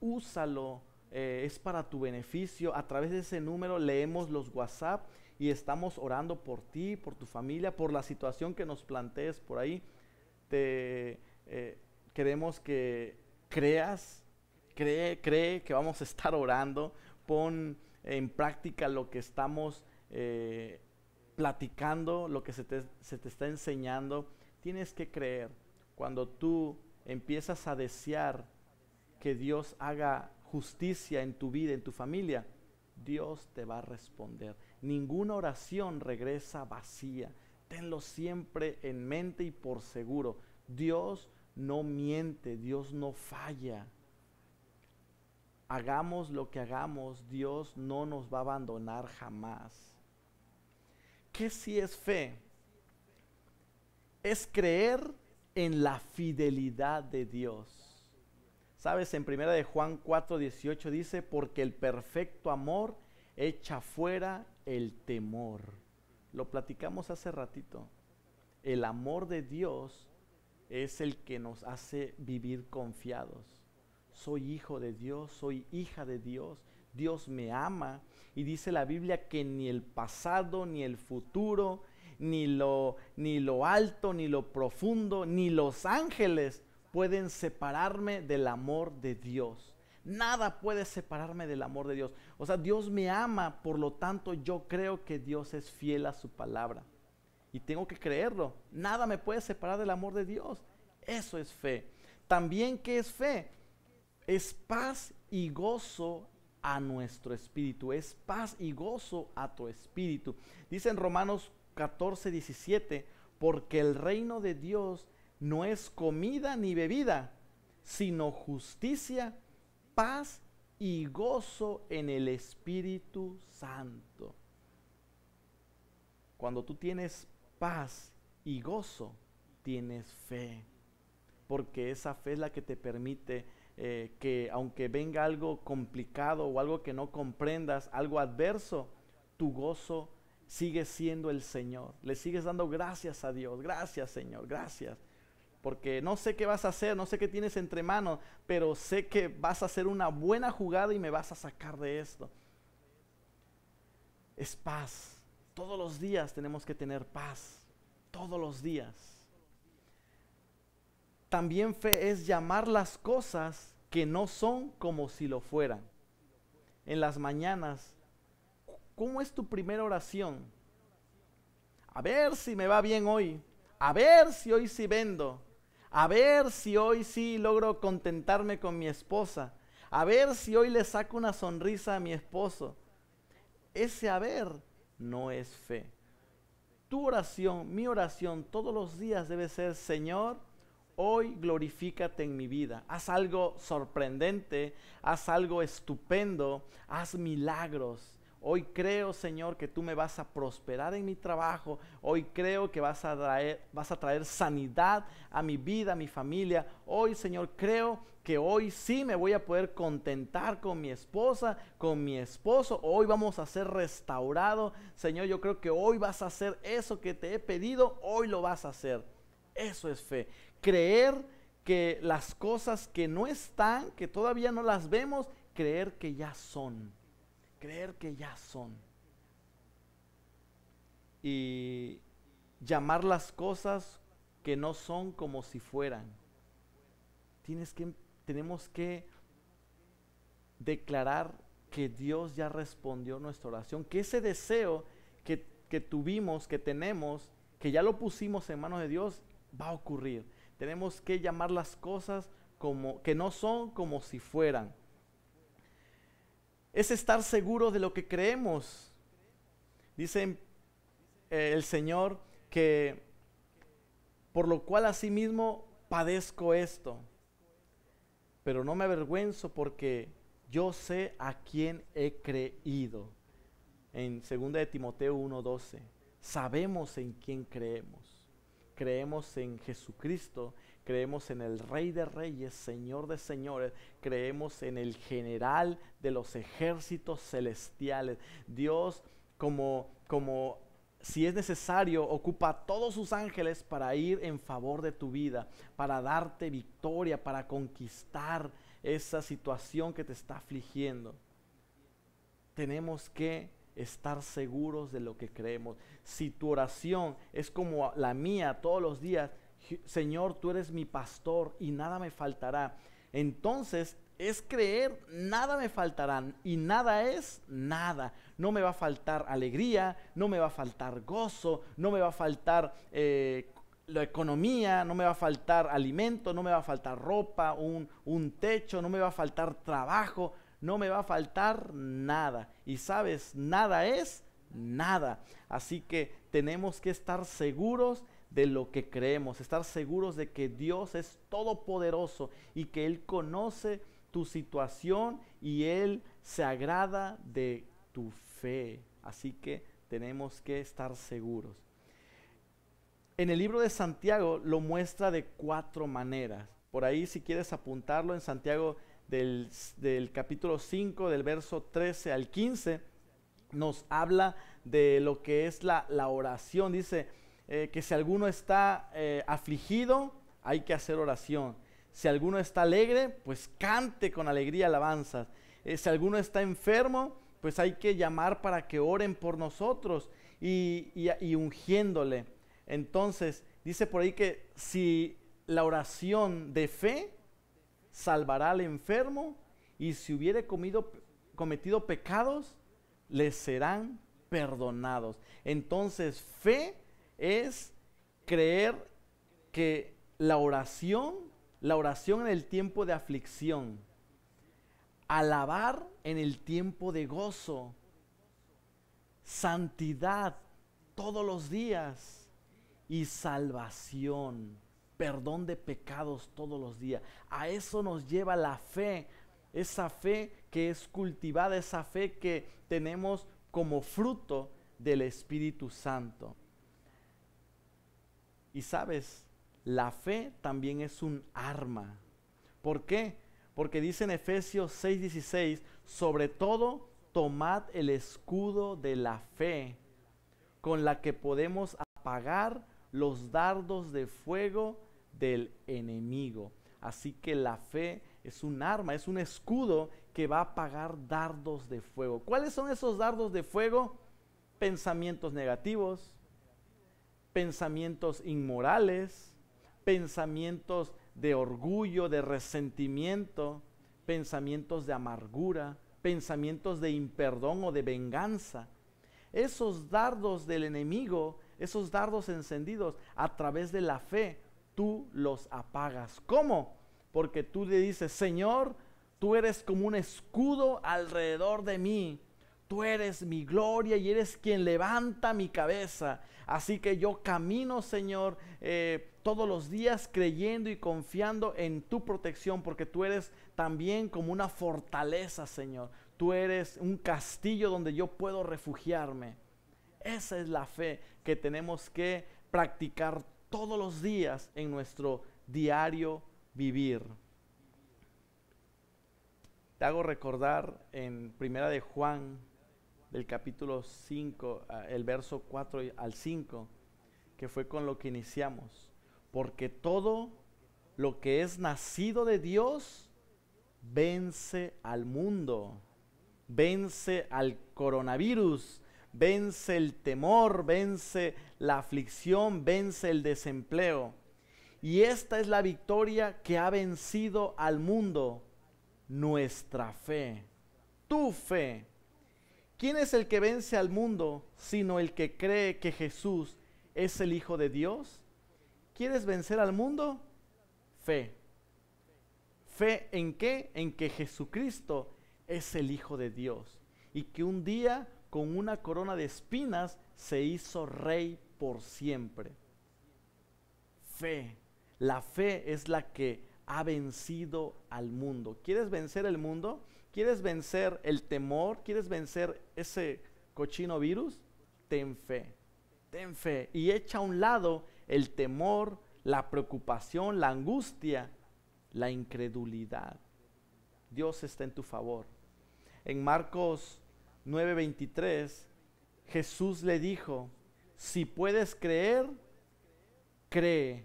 S1: úsalo, eh, es para tu beneficio. A través de ese número leemos los WhatsApp y estamos orando por ti, por tu familia, por la situación que nos plantees por ahí. Te eh, queremos que creas, cree, cree que vamos a estar orando. Pon en práctica lo que estamos eh, platicando, lo que se te está enseñando. Tienes que creer. Cuando tú empiezas a desear que Dios haga justicia en tu vida, en tu familia, Dios te va a responder. Ninguna oración regresa vacía. Tenlo siempre en mente y por seguro. Dios no miente, Dios no falla hagamos lo que hagamos, Dios no nos va a abandonar jamás. ¿Qué sí es fe? Es creer en la fidelidad de Dios. Sabes, en primera de Juan 4, 18 dice, porque el perfecto amor echa fuera el temor. Lo platicamos hace ratito. El amor de Dios es el que nos hace vivir confiados soy hijo de Dios, soy hija de Dios, Dios me ama. Y dice la Biblia que ni el pasado, ni el futuro, ni lo, ni lo alto, ni lo profundo, ni los ángeles pueden separarme del amor de Dios. Nada puede separarme del amor de Dios. O sea, Dios me ama, por lo tanto yo creo que Dios es fiel a su palabra. Y tengo que creerlo. Nada me puede separar del amor de Dios. Eso es fe. También, ¿qué es fe? es paz y gozo a nuestro espíritu, es paz y gozo a tu espíritu. Dice en Romanos 14, 17, porque el reino de Dios no es comida ni bebida, sino justicia, paz y gozo en el Espíritu Santo. Cuando tú tienes paz y gozo, tienes fe, porque esa fe es la que te permite eh, que aunque venga algo complicado o algo que no comprendas, algo adverso, tu gozo sigue siendo el Señor. Le sigues dando gracias a Dios. Gracias Señor, gracias. Porque no sé qué vas a hacer, no sé qué tienes entre manos, pero sé que vas a hacer una buena jugada y me vas a sacar de esto. Es paz. Todos los días tenemos que tener paz. Todos los días. También fe es llamar las cosas que no son como si lo fueran. En las mañanas, ¿cómo es tu primera oración? A ver si me va bien hoy. A ver si hoy sí vendo. A ver si hoy sí logro contentarme con mi esposa. A ver si hoy le saco una sonrisa a mi esposo. Ese a ver no es fe. Tu oración, mi oración todos los días debe ser, Señor, hoy glorifícate en mi vida, haz algo sorprendente, haz algo estupendo, haz milagros. Hoy creo, Señor, que tú me vas a prosperar en mi trabajo. Hoy creo que vas a, traer, vas a traer sanidad a mi vida, a mi familia. Hoy, Señor, creo que hoy sí me voy a poder contentar con mi esposa, con mi esposo. Hoy vamos a ser restaurado Señor, yo creo que hoy vas a hacer eso que te he pedido. Hoy lo vas a hacer. Eso es fe creer que las cosas que no están, que todavía no las vemos, creer que ya son, creer que ya son. Y llamar las cosas que no son como si fueran. Tienes que, tenemos que declarar que Dios ya respondió nuestra oración, que ese deseo que, que tuvimos, que tenemos, que ya lo pusimos en manos de Dios, va a ocurrir tenemos que llamar las cosas como que no son como si fueran. Es estar seguro de lo que creemos. Dice eh, el Señor que por lo cual asimismo padezco esto, pero no me avergüenzo porque yo sé a quién he creído. En 2 de Timoteo 1:12, sabemos en quién creemos creemos en Jesucristo, creemos en el Rey de Reyes, Señor de Señores, creemos en el general de los ejércitos celestiales. Dios como, como si es necesario, ocupa todos sus ángeles para ir en favor de tu vida, para darte victoria, para conquistar esa situación que te está afligiendo. Tenemos que estar seguros de lo que creemos. Si tu oración es como la mía todos los días, Señor, tú eres mi pastor y nada me faltará. Entonces es creer, nada me faltará y nada es nada. No me va a faltar alegría, no me va a faltar gozo, no me va a faltar eh, la economía, no me va a faltar alimento, no me va a faltar ropa, un, un techo, no me va a faltar trabajo, no me va a faltar nada. Y sabes, nada es nada. Así que tenemos que estar seguros de lo que creemos, estar seguros de que Dios es todopoderoso y que Él conoce tu situación y Él se agrada de tu fe. Así que tenemos que estar seguros. En el libro de Santiago lo muestra de cuatro maneras. Por ahí si quieres apuntarlo en Santiago del, capítulo 5, del verso 13 al 15, nos habla de lo que es la, oración. Dice eh, que si alguno está eh, afligido, hay que hacer oración. Si alguno está alegre, pues cante con alegría alabanzas. Eh, si alguno está enfermo, pues hay que llamar para que oren por nosotros y, y ungiéndole. Entonces, dice por ahí que si la oración de fe salvará al enfermo y si hubiere comido, cometido pecados, les serán perdonados. Entonces, fe es creer que la oración, la oración en el tiempo de aflicción, alabar en el tiempo de gozo, santidad todos los días y salvación perdón de pecados todos los días. A eso nos lleva la fe, esa fe que es cultivada, esa fe que tenemos como fruto del Espíritu Santo. Y sabes, la fe también es un arma. ¿Por qué? Porque dice en Efesios 6:16, sobre todo tomad el escudo de la fe con la que podemos apagar los dardos de fuego del enemigo. Así que la fe es un arma, es un escudo que va a pagar dardos de fuego. ¿Cuáles son esos dardos de fuego? Pensamientos negativos, pensamientos inmorales, pensamientos de orgullo, de resentimiento, pensamientos de amargura, pensamientos de imperdón o de venganza. Esos dardos del enemigo, esos dardos encendidos a través de la fe tú los apagas. ¿Cómo? Porque tú le dices, Señor, tú eres como un escudo alrededor de mí. Tú eres mi gloria y eres quien levanta mi cabeza. Así que yo camino, Señor, eh, todos los días creyendo y confiando en tu protección, porque tú eres también como una fortaleza, Señor. Tú eres un castillo donde yo puedo refugiarme. Esa es la fe que tenemos que practicar todos los días en nuestro diario vivir. Te hago recordar en Primera de Juan, del capítulo 5, ah, el verso 4 al 5, que fue con lo que iniciamos. Porque todo lo que es nacido de Dios vence al mundo, vence al coronavirus, vence el temor, vence la aflicción, vence el desempleo. Y esta es la victoria que ha vencido al mundo, nuestra fe, tu fe. ¿Quién es el que vence al mundo sino el que cree que Jesús es el Hijo de Dios? ¿Quieres vencer al mundo? Fe. ¿Fe en qué? En que Jesucristo es el Hijo de Dios y que un día con una corona de espinas, se hizo rey por siempre. Fe. La fe es la que ha vencido al mundo. ¿Quieres vencer el mundo? ¿Quieres vencer el temor? ¿Quieres vencer ese cochino virus? Ten fe. Ten fe. Y echa a un lado el temor, la preocupación, la angustia, la incredulidad. Dios está en tu favor. En Marcos 9:23, Jesús le dijo, si puedes creer, cree.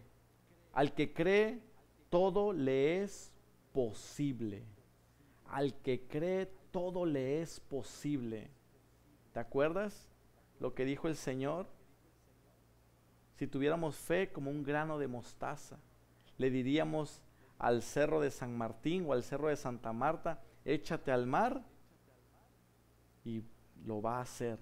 S1: Al que cree, todo le es posible. Al que cree, todo le es posible. ¿Te acuerdas lo que dijo el Señor? Si tuviéramos fe como un grano de mostaza, le diríamos al cerro de San Martín o al cerro de Santa Marta, échate al mar y lo va a hacer.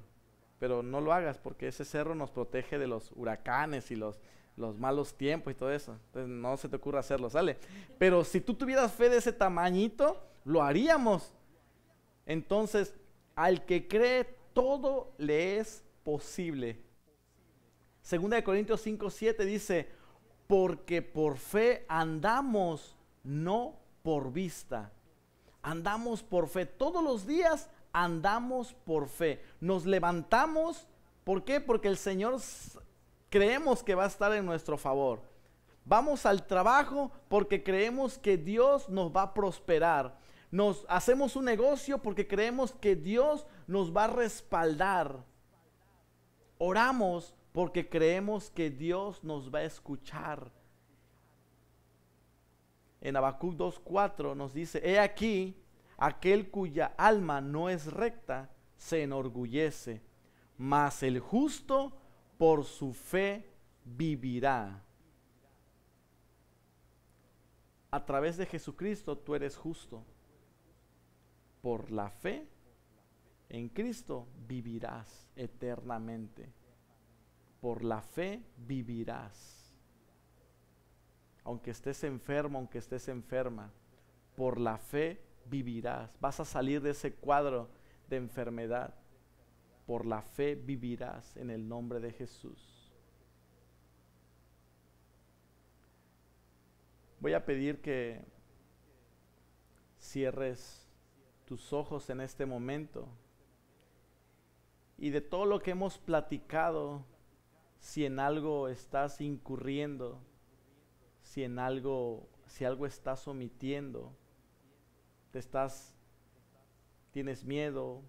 S1: Pero no lo hagas porque ese cerro nos protege de los huracanes y los, los malos tiempos y todo eso. Entonces no se te ocurra hacerlo, ¿sale? Pero si tú tuvieras fe de ese tamañito, lo haríamos. Entonces, al que cree, todo le es posible. Segunda de Corintios 5, 7 dice, porque por fe andamos, no por vista. Andamos por fe. Todos los días andamos por fe. Nos levantamos, ¿por qué? Porque el Señor creemos que va a estar en nuestro favor. Vamos al trabajo porque creemos que Dios nos va a prosperar. Nos hacemos un negocio porque creemos que Dios nos va a respaldar. Oramos porque creemos que Dios nos va a escuchar. En Habacuc 2.4 nos dice, he aquí, Aquel cuya alma no es recta se enorgullece, mas el justo por su fe vivirá. A través de Jesucristo tú eres justo. Por la fe en Cristo vivirás eternamente. Por la fe vivirás. Aunque estés enfermo, aunque estés enferma, por la fe vivirás, vas a salir de ese cuadro de enfermedad. Por la fe vivirás en el nombre de Jesús. Voy a pedir que cierres tus ojos en este momento y de todo lo que hemos platicado, si en algo estás incurriendo, si en algo, si algo estás omitiendo, te estás, tienes miedo,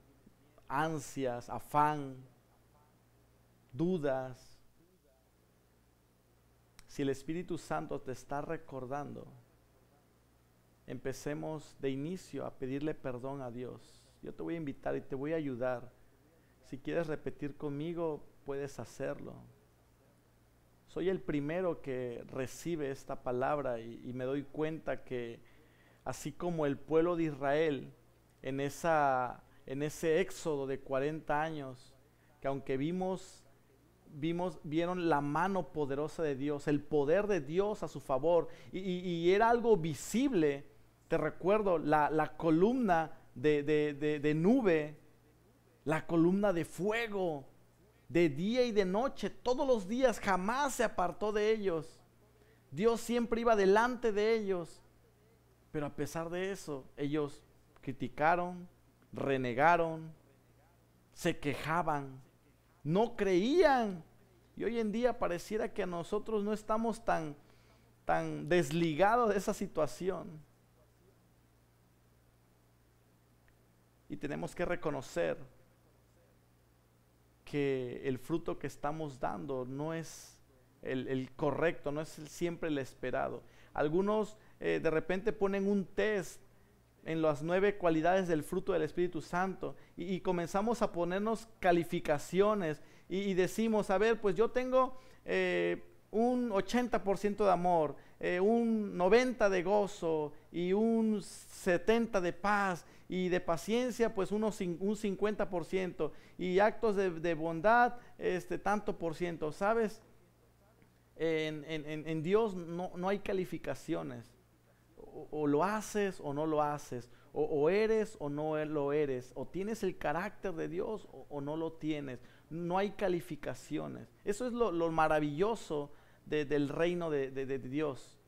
S1: ansias, afán, dudas. Si el Espíritu Santo te está recordando, empecemos de inicio a pedirle perdón a Dios. Yo te voy a invitar y te voy a ayudar. Si quieres repetir conmigo, puedes hacerlo. Soy el primero que recibe esta palabra y, y me doy cuenta que así como el pueblo de Israel en, esa, en ese éxodo de 40 años, que aunque vimos, vimos, vieron la mano poderosa de Dios, el poder de Dios a su favor, y, era algo visible, te recuerdo, la, columna de nube, la columna de fuego, de día y de noche, todos los días, jamás se apartó de ellos. Dios siempre iba delante de ellos pero a pesar de eso, ellos criticaron, renegaron, se quejaban, no creían. Y hoy en día pareciera que nosotros no estamos tan, tan desligados de esa situación. Y tenemos que reconocer que el fruto que estamos dando no es el, correcto, no es siempre el esperado. Algunos eh, de repente ponen un test en las nueve cualidades del fruto del Espíritu Santo y, comenzamos a ponernos calificaciones y, decimos, a ver, pues yo tengo eh, un 80% de amor, eh, un 90% de gozo y un 70% de paz y de paciencia pues unos, un 50% y actos de, bondad este tanto por ciento, ¿sabes? En, Dios no, no hay calificaciones o, lo haces o no lo haces, o, eres o no e, lo eres, o tienes el carácter de Dios o, no lo tienes. No hay calificaciones. Eso es lo, maravilloso del reino de, Dios,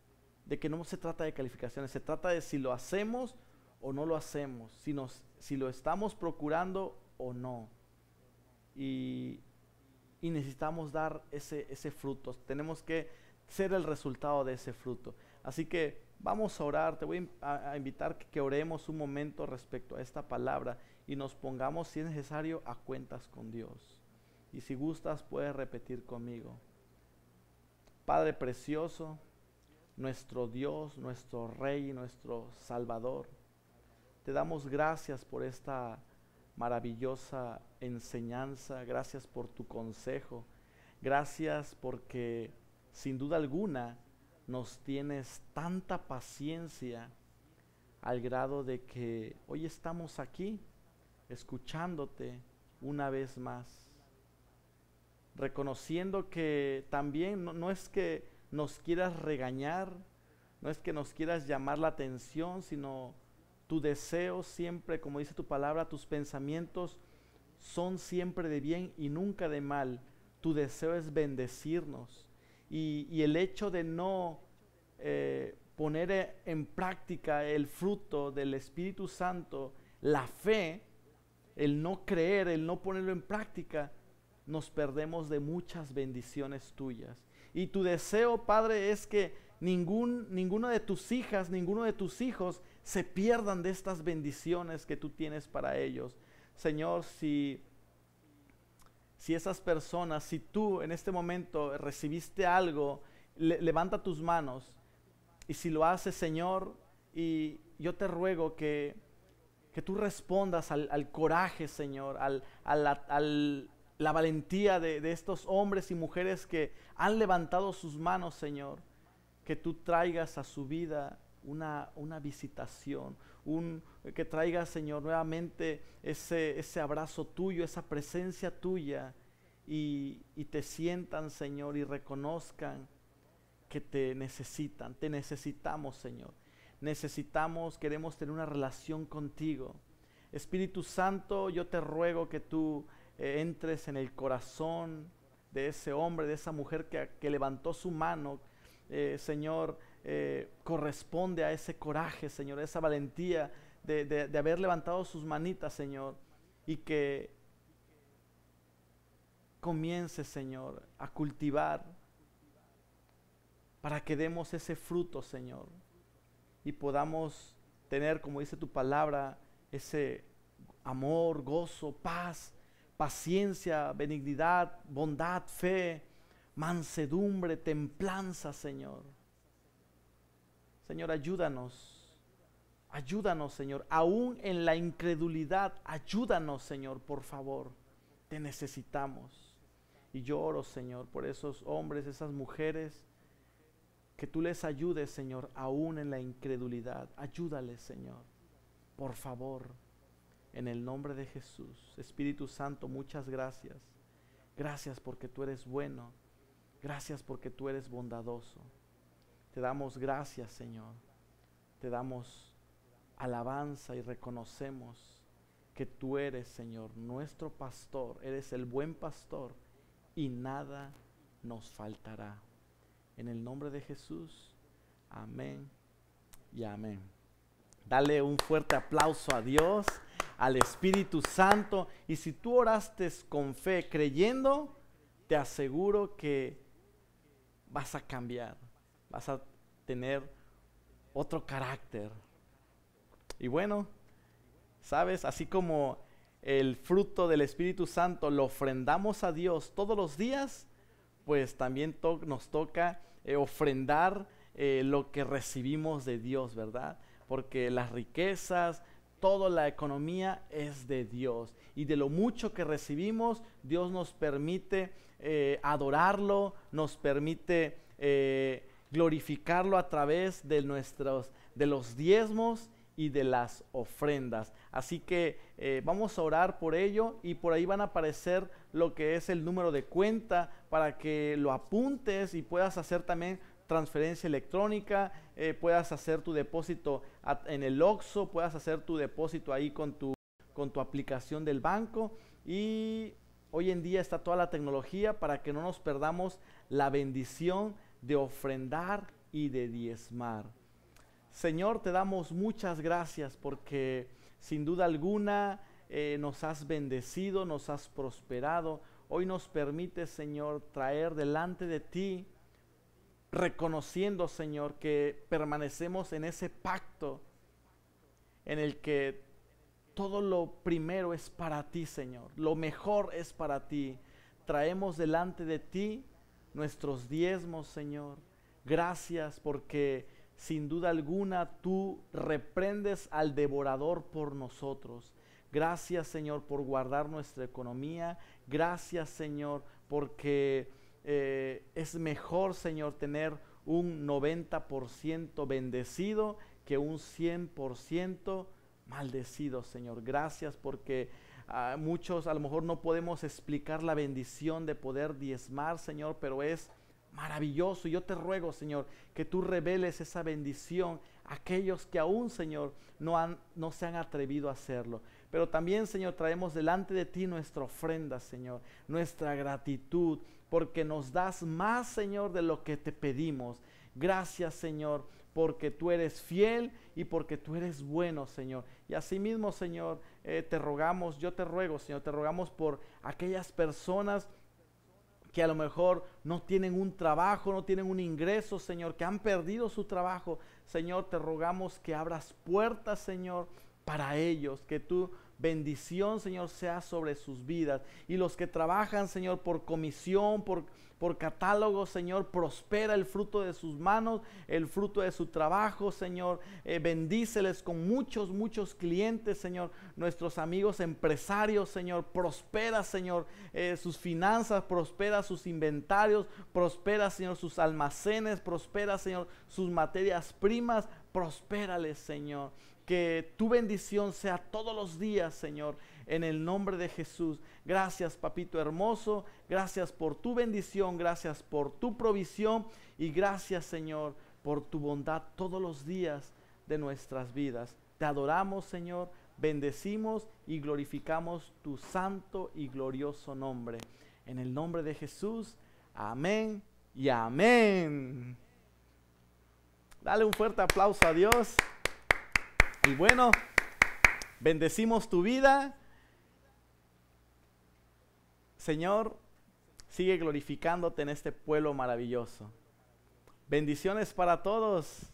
S1: de que no se trata de calificaciones, se trata de si lo hacemos o no lo hacemos, si, nos, si lo estamos procurando o no. Y, y necesitamos dar ese, ese fruto, tenemos que ser el resultado de ese fruto. Así que Vamos a orar, te voy a, invitar que, que oremos un momento respecto a esta palabra y nos pongamos, si es necesario, a cuentas con Dios. Y si gustas, puedes repetir conmigo. Padre precioso, nuestro Dios, nuestro Rey, nuestro Salvador, te damos gracias por esta maravillosa enseñanza, gracias por tu consejo, gracias porque sin duda alguna nos tienes tanta paciencia al grado de que hoy estamos aquí escuchándote una vez más, reconociendo que también no, es que nos quieras regañar, no es que nos quieras llamar la atención, sino tu deseo siempre, como dice tu palabra, tus pensamientos son siempre de bien y nunca de mal. Tu deseo es bendecirnos y, el hecho de no eh, poner eh, en práctica el fruto del Espíritu Santo, la fe, el no creer, el no ponerlo en práctica, nos perdemos de muchas bendiciones tuyas. Y tu deseo, Padre, es que ningún, ninguna de tus hijas, ninguno de tus hijos se pierdan de estas bendiciones que tú tienes para ellos. Señor, si si esas personas, si tú en este momento recibiste algo, levanta tus manos. Y si lo haces, Señor, y yo te ruego que, que tú respondas al, coraje, Señor, a la, valentía de, de estos hombres y mujeres que han levantado sus manos, Señor, que tú traigas a su vida una, visitación, un, que traiga, Señor, nuevamente ese, abrazo tuyo, esa presencia tuya, y, te sientan, Señor, y reconozcan que te necesitan, te necesitamos, Señor. Necesitamos, queremos tener una relación contigo. Espíritu Santo, yo te ruego que tú eh, entres en el corazón de ese hombre, de esa mujer que, que levantó su mano, eh, Señor, eh, corresponde a ese coraje, Señor, esa valentía de haber levantado sus manitas, Señor, y que comience, Señor, a cultivar para que demos ese fruto, Señor, y podamos tener, como dice tu palabra, ese amor, gozo, paz, paciencia, benignidad, bondad, fe, mansedumbre, templanza, Señor. Señor, ayúdanos. Ayúdanos, Señor. Aún en la incredulidad, ayúdanos, Señor, por favor. Te necesitamos. Y lloro Señor, por esos hombres, esas mujeres, que tú les ayudes, Señor, aún en la incredulidad. Ayúdales, Señor. Por favor. En el nombre de Jesús. Espíritu Santo, muchas gracias. Gracias porque tú eres bueno. Gracias porque tú eres bondadoso. Te damos gracias, Señor. Te damos alabanza y reconocemos que tú eres, Señor, nuestro pastor. Eres el buen pastor y nada nos faltará. En el nombre de Jesús. Amén y amén. Dale un fuerte aplauso a Dios, al Espíritu Santo. Y si tú oraste con fe, creyendo, te aseguro que vas a cambiar, vas a tener otro carácter. Y bueno, sabes, así como el fruto del Espíritu Santo lo ofrendamos a Dios todos los días, pues también nos toca eh, ofrendar eh, lo que recibimos de Dios, ¿verdad? Porque las riquezas, Toda la economía es de Dios. Y de lo mucho que recibimos, Dios nos permite eh, adorarlo, nos permite eh, glorificarlo a través de nuestros, de los diezmos y de las ofrendas. Así que eh, vamos a orar por ello y por ahí van a aparecer lo que es el número de cuenta para que lo apuntes y puedas hacer también transferencia electrónica, eh, puedas hacer tu depósito en el OXO, puedas hacer tu depósito ahí con tu, con tu aplicación del banco y hoy en día está toda la tecnología para que no nos perdamos la bendición de ofrendar y de diezmar. Señor, te damos muchas gracias porque sin duda alguna eh, nos has bendecido, nos has prosperado. Hoy nos permite, Señor, traer delante de ti reconociendo, Señor, que permanecemos en ese pacto en el que todo lo primero es para ti, Señor. Lo mejor es para ti. Traemos delante de ti nuestros diezmos, Señor. Gracias porque sin duda alguna tú reprendes al devorador por nosotros. Gracias, Señor, por guardar nuestra economía. Gracias, Señor, porque eh, es mejor, Señor, tener un 90% bendecido que un 100% maldecido, Señor. Gracias porque ah, muchos a lo mejor no podemos explicar la bendición de poder diezmar, Señor, pero es maravilloso. Yo te ruego, Señor, que tú reveles esa bendición a aquellos que aún, Señor, no, han, no se han atrevido a hacerlo. Pero también, Señor, traemos delante de ti nuestra ofrenda, Señor, nuestra gratitud, porque nos das más, Señor, de lo que te pedimos. Gracias, Señor, porque tú eres fiel y porque tú eres bueno, Señor. Y asimismo, Señor, eh, te rogamos, yo te ruego, Señor, te rogamos por aquellas personas que a lo mejor no tienen un trabajo, no tienen un ingreso, Señor, que han perdido su trabajo. Señor, te rogamos que abras puertas, Señor, para ellos, que tú bendición, Señor, sea sobre sus vidas. Y los que trabajan, Señor, por comisión, por, por catálogo, Señor, prospera el fruto de sus manos, el fruto de su trabajo, Señor. Eh, bendíceles con muchos, muchos clientes, Señor. Nuestros amigos empresarios, Señor, prospera, Señor, eh, sus finanzas, prospera sus inventarios, prospera, Señor, sus almacenes, prospera, Señor, sus materias primas, prospérales, Señor. Que tu bendición sea todos los días, Señor, en el nombre de Jesús. Gracias, papito hermoso. Gracias por tu bendición. Gracias por tu provisión. Y gracias, Señor, por tu bondad todos los días de nuestras vidas. Te adoramos, Señor. Bendecimos y glorificamos tu santo y glorioso nombre. En el nombre de Jesús. Amén y amén. Dale un fuerte aplauso a Dios. Y bueno, bendecimos tu vida. Señor, sigue glorificándote en este pueblo maravilloso. Bendiciones para todos.